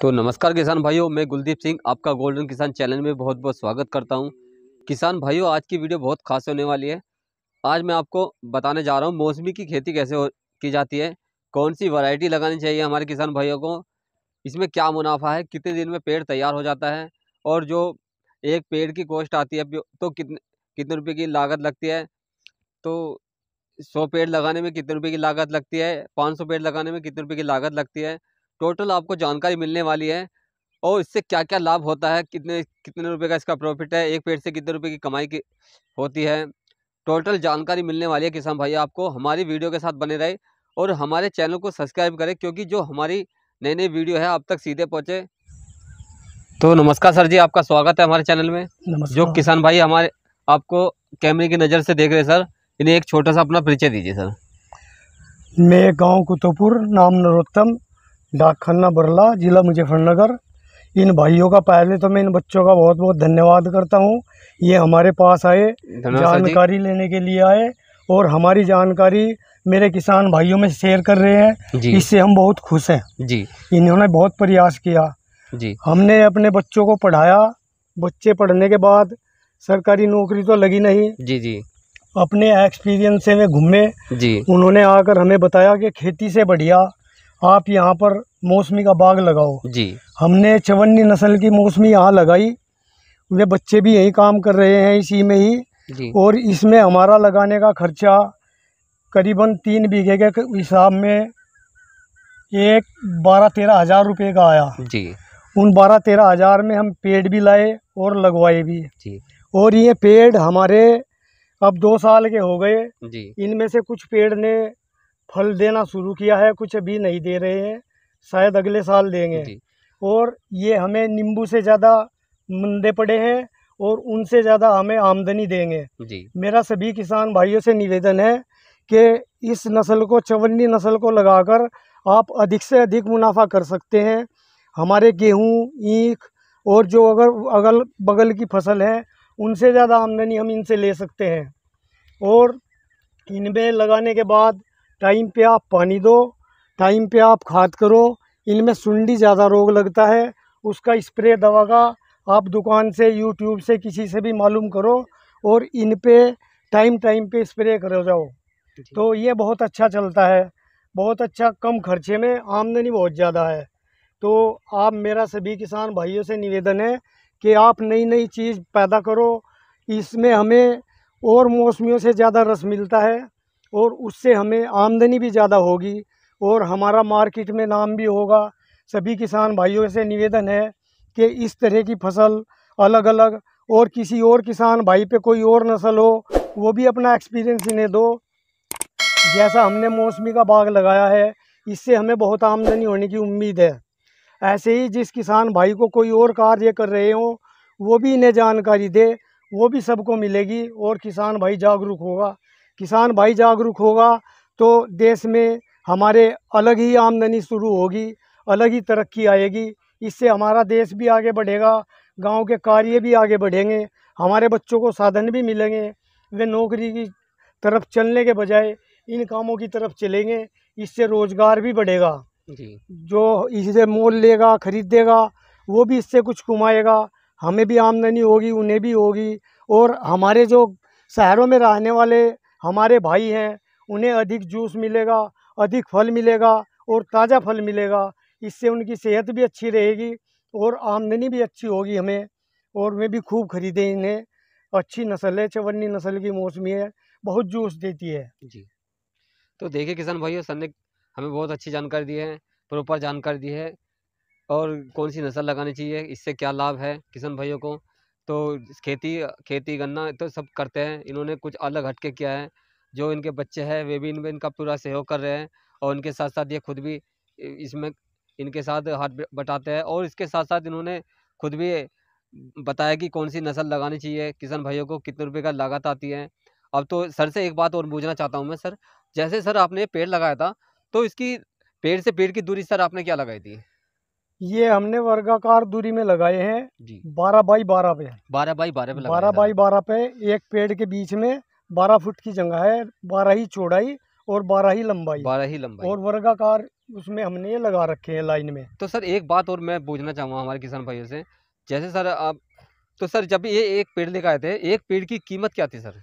तो नमस्कार किसान भाइयों मैं कुलदीप सिंह आपका गोल्डन किसान चैनल में बहुत बहुत स्वागत करता हूं किसान भाइयों आज की वीडियो बहुत खास होने वाली है आज मैं आपको बताने जा रहा हूं मौसमी की खेती कैसे हो की जाती है कौन सी वैरायटी लगानी चाहिए हमारे किसान भाइयों को इसमें क्या मुनाफा है कितने दिन में पेड़ तैयार हो जाता है और जो एक पेड़ की कॉस्ट आती है तो कितने कितने रुपये की लागत लगती है तो सौ पेड़ लगाने में कितने रुपये की लागत लगती है पाँच सौ पेड़ लगाने में कितने रुपये की लागत लगती है टोटल आपको जानकारी मिलने वाली है और इससे क्या क्या लाभ होता है कितने कितने रुपए का इसका प्रॉफिट है एक पेड़ से कितने रुपए की कमाई की होती है टोटल जानकारी मिलने वाली है किसान भाई आपको हमारी वीडियो के साथ बने रहे और हमारे चैनल को सब्सक्राइब करें क्योंकि जो हमारी नई नई वीडियो है आप तक सीधे पहुँचे तो नमस्कार सर जी आपका स्वागत है हमारे चैनल में जो किसान भाई हमारे आपको कैमरे की नज़र से देख रहे सर इन्हें एक छोटा सा अपना परिचय दीजिए सर मैं गांव कुतुपुर नाम नरोत्तम डाकखाना बरला ज़िला मुजफ्फरनगर इन भाइयों का पहले तो मैं इन बच्चों का बहुत बहुत धन्यवाद करता हूँ ये हमारे पास आए जानकारी लेने के लिए आए और हमारी जानकारी मेरे किसान भाइयों में शेयर कर रहे हैं इससे हम बहुत खुश हैं जी इन्होंने बहुत प्रयास किया जी हमने अपने बच्चों को पढ़ाया बच्चे पढ़ने के बाद सरकारी नौकरी तो लगी नहीं जी जी अपने एक्सपीरियंस से वे घूमे जी उन्होंने आकर हमें बताया कि खेती से बढ़िया आप यहाँ पर मौसमी का बाग लगाओ जी हमने चवन्नी नस्ल की मौसमी यहाँ लगाई वे बच्चे भी यही काम कर रहे हैं इसी में ही और इसमें हमारा लगाने का खर्चा करीबन तीन बीघे के हिसाब में एक बारह तेरह हज़ार रुपये का आया जी उन बारह तेरह हज़ार में हम पेड़ भी लाए और लगवाए भी जी और ये पेड़ हमारे अब दो साल के हो गए जी इनमें से कुछ पेड़ ने फल देना शुरू किया है कुछ अभी नहीं दे रहे हैं शायद अगले साल देंगे और ये हमें नींबू से ज़्यादा मंदे पड़े हैं और उनसे ज़्यादा हमें आमदनी देंगे जी। मेरा सभी किसान भाइयों से निवेदन है कि इस नस्ल को चवन्नी नस्ल को लगाकर आप अधिक से अधिक मुनाफा कर सकते हैं हमारे गेहूँ ईख और जो अगर अगल बगल की फसल है उनसे ज़्यादा आमदनी हम इनसे ले सकते हैं और इनमें लगाने के बाद टाइम पे आप पानी दो टाइम पे आप खाद करो इनमें सुंडी ज़्यादा रोग लगता है उसका स्प्रे दवा का आप दुकान से यूट्यूब से किसी से भी मालूम करो और इन पर टाइम टाइम पे स्प्रे करो जाओ तो ये बहुत अच्छा चलता है बहुत अच्छा कम खर्चे में आमदनी बहुत ज़्यादा है तो आप मेरा सभी किसान भाइयों से निवेदन है कि आप नई नई चीज़ पैदा करो इसमें हमें और मौसमियों से ज़्यादा रस मिलता है और उससे हमें आमदनी भी ज़्यादा होगी और हमारा मार्केट में नाम भी होगा सभी किसान भाइयों से निवेदन है कि इस तरह की फसल अलग अलग और किसी और किसान भाई पे कोई और नस्ल हो वो भी अपना एक्सपीरियंस इन्हें दो जैसा हमने मौसमी का बाग लगाया है इससे हमें बहुत आमदनी होने की उम्मीद है ऐसे ही जिस किसान भाई को कोई और कार्य कर रहे हों वो भी इन्हें जानकारी दे वो भी सबको मिलेगी और किसान भाई जागरूक होगा किसान भाई जागरूक होगा तो देश में हमारे अलग ही आमदनी शुरू होगी अलग ही तरक्की आएगी इससे हमारा देश भी आगे बढ़ेगा गांव के कार्य भी आगे बढ़ेंगे हमारे बच्चों को साधन भी मिलेंगे वे नौकरी की तरफ चलने के बजाय इन कामों की तरफ चलेंगे इससे रोज़गार भी बढ़ेगा जी जो इसे मोल लेगा ख़रीदेगा वो भी इससे कुछ कमाएगा हमें भी आमदनी होगी उन्हें भी होगी और हमारे जो शहरों में रहने वाले हमारे भाई हैं उन्हें अधिक जूस मिलेगा अधिक फल मिलेगा और ताज़ा फल मिलेगा इससे उनकी सेहत भी अच्छी रहेगी और आमदनी भी अच्छी होगी हमें और वे भी खूब खरीदें इन्हें अच्छी नस्ल है चवन्नी नस्ल की मौसमी है बहुत जूस देती है जी तो देखिए किसान भाइयों सर ने हमें बहुत अच्छी जानकारी दी है प्रॉपर जानकारी दी है और कौन सी नस्ल लगानी चाहिए इससे क्या लाभ है किसान भाइयों को तो खेती खेती गन्ना तो सब करते हैं इन्होंने कुछ अलग हटके किया है जो इनके बच्चे हैं वे भी इनमें इनका पूरा सहयोग कर रहे हैं और इनके साथ साथ ये खुद भी इसमें इनके साथ हाथ बटाते हैं और इसके साथ साथ इन्होंने खुद भी बताया कि कौन सी नस्ल लगानी चाहिए किसान भाइयों को कितने रुपए का लागत आती है अब तो सर से एक बात और पूछना चाहता हूँ मैं सर जैसे सर आपने पेड़ लगाया था तो इसकी पेड़ से पेड़ की दूरी सर आपने क्या लगाई थी ये हमने वर्गाकार दूरी में लगाए हैं बारह बाई बारह पे बारह बाई बारह पे बारह बाई बारह पे एक पेड़ के बीच में बारह फुट की जगह है बारह ही चौड़ाई और बारह ही लंबाई बारह ही लंबाई और वर्गाकार उसमें हमने ये लगा रखे हैं लाइन में तो सर एक बात और मैं पूछना चाहूंगा हमारे किसान भाइयों से जैसे सर आप तो सर जब ये एक पेड़ लेकर आए थे एक पेड़ की कीमत क्या थी सर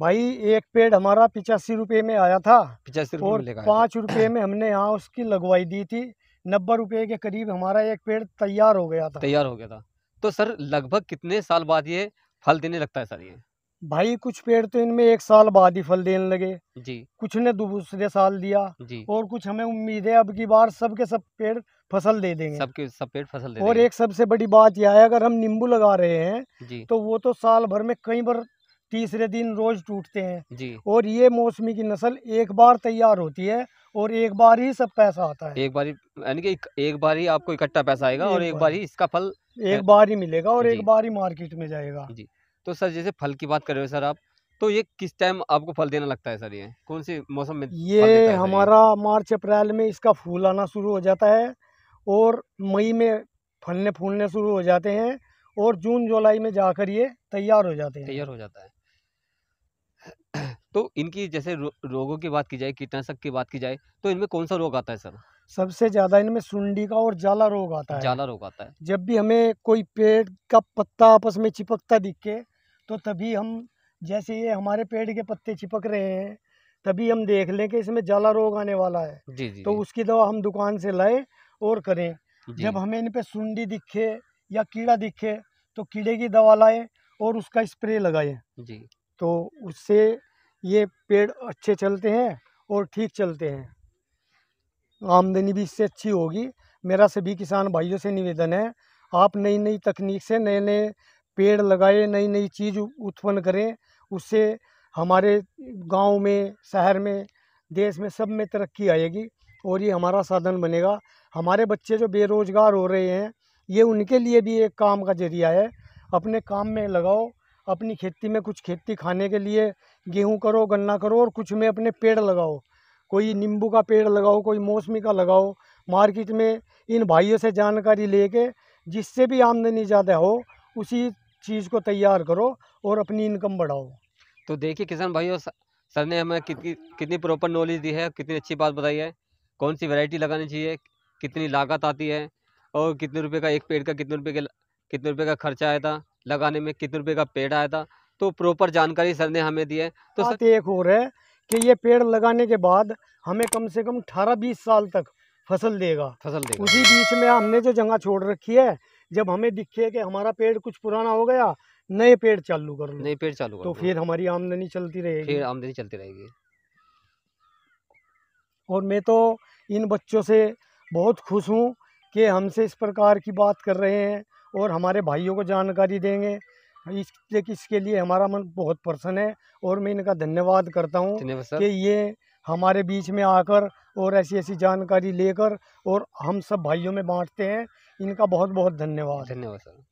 भाई एक पेड़ हमारा पिचासी रुपए में आया था पिचासी रुपए पांच रुपए में हमने यहाँ उसकी लगवाई दी थी नब्बे रुपए के करीब हमारा एक पेड़ तैयार हो गया था तैयार हो गया था तो सर लगभग कितने साल बाद ये फल देने लगता है सर ये भाई कुछ पेड़ तो इनमें एक साल बाद ही फल देने लगे जी कुछ ने दूसरे साल दिया जी और कुछ हमें उम्मीद है अब की बार सबके सब पेड़ फसल दे देंगे सबके सब पेड़ फसल दे और देंगे। एक सबसे बड़ी बात यह है अगर हम नींबू लगा रहे हैं तो वो तो साल भर में कई बार तीसरे दिन रोज टूटते हैं जी और ये मौसमी की नस्ल एक बार तैयार होती है और एक बार ही सब पैसा आता है एक बार ही यानी कि एक बार ही आपको इकट्ठा पैसा आएगा और एक बार ही इसका फल एक बार ही मिलेगा और एक बार ही मार्केट में जाएगा जी तो सर जैसे फल की बात कर रहे हो सर आप तो ये किस टाइम आपको फल देना लगता है सर ये कौन से मौसम में ये हमारा मार्च अप्रैल में इसका फूल आना शुरू हो जाता है और मई में फलने फूलने शुरू हो जाते हैं और जून जुलाई में जाकर ये तैयार हो जाते हैं तैयार हो जाता है तो इनकी जैसे रो, रोगों की बात की जाए कीटनाशक की बात की जाए तो इनमें कौन सा रोग आता है सर सबसे ज़्यादा इनमें सुंडी का और जाला रोग आता है जाला रोग आता है जब भी हमें कोई पेड़ का पत्ता आपस में चिपकता दिखे तो तभी हम जैसे ये हमारे पेड़ के पत्ते चिपक रहे हैं तभी हम देख लें कि इसमें जाला रोग आने वाला है जी जी तो जी। उसकी दवा हम दुकान से लाए और करें जब हमें इन पे सुंडी दिखे या कीड़ा दिखे तो कीड़े की दवा लाए और उसका स्प्रे लगाए जी तो उससे ये पेड़ अच्छे चलते हैं और ठीक चलते हैं आमदनी भी इससे अच्छी होगी मेरा सभी किसान भाइयों से निवेदन है आप नई नई तकनीक से नए नए पेड़ लगाए नई नई चीज़ उत्पन्न करें उससे हमारे गांव में शहर में देश में सब में तरक्की आएगी और ये हमारा साधन बनेगा हमारे बच्चे जो बेरोज़गार हो रहे हैं ये उनके लिए भी एक काम का जरिया है अपने काम में लगाओ अपनी खेती में कुछ खेती खाने के लिए गेहूँ करो गन्ना करो और कुछ में अपने पेड़ लगाओ कोई नींबू का पेड़ लगाओ कोई मौसमी का लगाओ मार्केट में इन भाइयों से जानकारी लेके जिससे भी आमदनी ज़्यादा हो उसी चीज़ को तैयार करो और अपनी इनकम बढ़ाओ तो देखिए किसान भाइयों सर ने हमें कितनी कितनी प्रॉपर नॉलेज दी है कितनी अच्छी बात बताई है कौन सी वैरायटी लगानी चाहिए कितनी लागत आती है और कितने रुपए का एक पेड़ का कितने रुपए के कितने रुपए का खर्चा आया था लगाने में कितने रुपए का पेड़ आया था तो प्रॉपर जानकारी सर ने हमें दी है तो सर एक और है कि ये पेड़ लगाने के बाद हमें कम से कम अठारह बीस साल तक फसल देगा फसल देगा उसी बीच में हमने जो जगह छोड़ रखी है जब हमें दिखे कि हमारा पेड़ कुछ पुराना हो गया नए पेड़ चालू कर लो नए पेड़ चालू तो फिर हमारी आमदनी चलती रहेगी फिर आमदनी चलती रहेगी और मैं तो इन बच्चों से बहुत खुश हूँ कि हमसे इस प्रकार की बात कर रहे हैं और हमारे भाइयों को जानकारी देंगे इसलिए इसके लिए हमारा मन बहुत प्रसन्न है और मैं इनका धन्यवाद करता हूँ कि ये हमारे बीच में आकर और ऐसी ऐसी जानकारी लेकर और हम सब भाइयों में बांटते हैं इनका बहुत बहुत धन्यवाद धन्यवाद सर